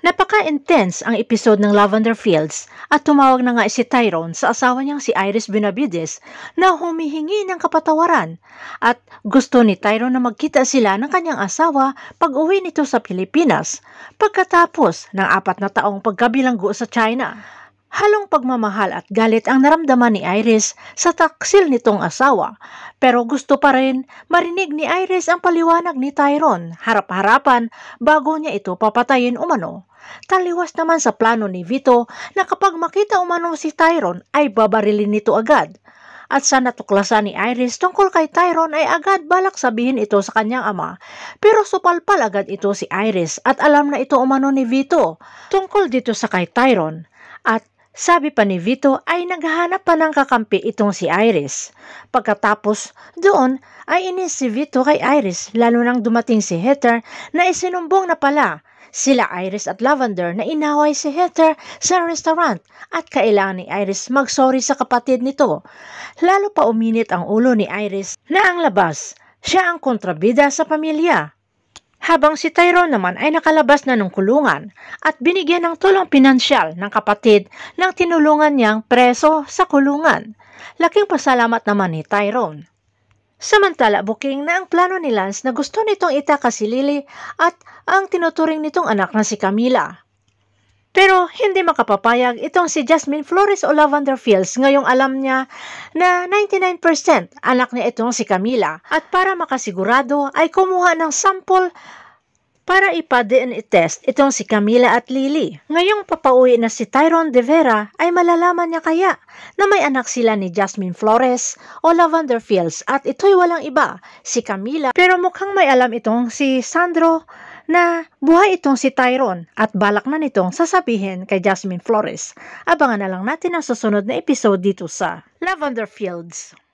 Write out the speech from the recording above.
Napaka-intense ang episode ng Lavender Fields at tumawag na nga si Tyrone sa asawa niyang si Iris Benavides na humihingi ng kapatawaran at gusto ni Tyrone na magkita sila ng kanyang asawa pag uwi nito sa Pilipinas pagkatapos ng apat na taong pagkabilanggo sa China. Halong pagmamahal at galit ang naramdaman ni Iris sa taksil nitong asawa pero gusto pa rin marinig ni Iris ang paliwanag ni Tyron harap-harapan bago niya ito papatayin umano. Taliwas naman sa plano ni Vito na kapag makita umano si Tyron ay babarilin nito agad. At sa natuklasan ni Iris tungkol kay Tyron ay agad balak sabihin ito sa kanyang ama. Pero supalpal agad ito si Iris at alam na ito umano ni Vito tungkol dito sa kay Tyron. At sabi pa ni Vito ay naghahanap pa ng kakampi itong si Iris. Pagkatapos doon ay inis si Vito kay Iris lalo nang dumating si Heather na isinumbong na pala sila Iris at Lavender na inaway si Heather sa restaurant at kailangan ni Iris magsorry sa kapatid nito. Lalo pa uminit ang ulo ni Iris na ang labas. Siya ang kontrabida sa pamilya habang si Tyrone naman ay nakalabas na ng kulungan at binigyan ng tulong pinansyal ng kapatid ng tinulungan niyang preso sa kulungan. Laking pasalamat naman ni Tyrone. Samantala, buking na ang plano ni Lance na gusto nitong itakas si Lily at ang tinuturing nitong anak na si Camila. Pero hindi makapapayag itong si Jasmine Flores o Lavender Fields ngayong alam niya na 99% anak niya itong si Camila at para makasigurado ay kumuha ng sample para ipa-DNA test itong si Camila at Lily. Ngayong papauwi na si Tyron De Vera ay malalaman niya kaya na may anak sila ni Jasmine Flores o Lavender Fields at ito'y walang iba, si Camila. Pero mukhang may alam itong si Sandro na buhay itong si Tyron at balak na nitong sasabihin kay Jasmine Flores. Abangan na lang natin ang susunod na episode dito sa Lavender Fields.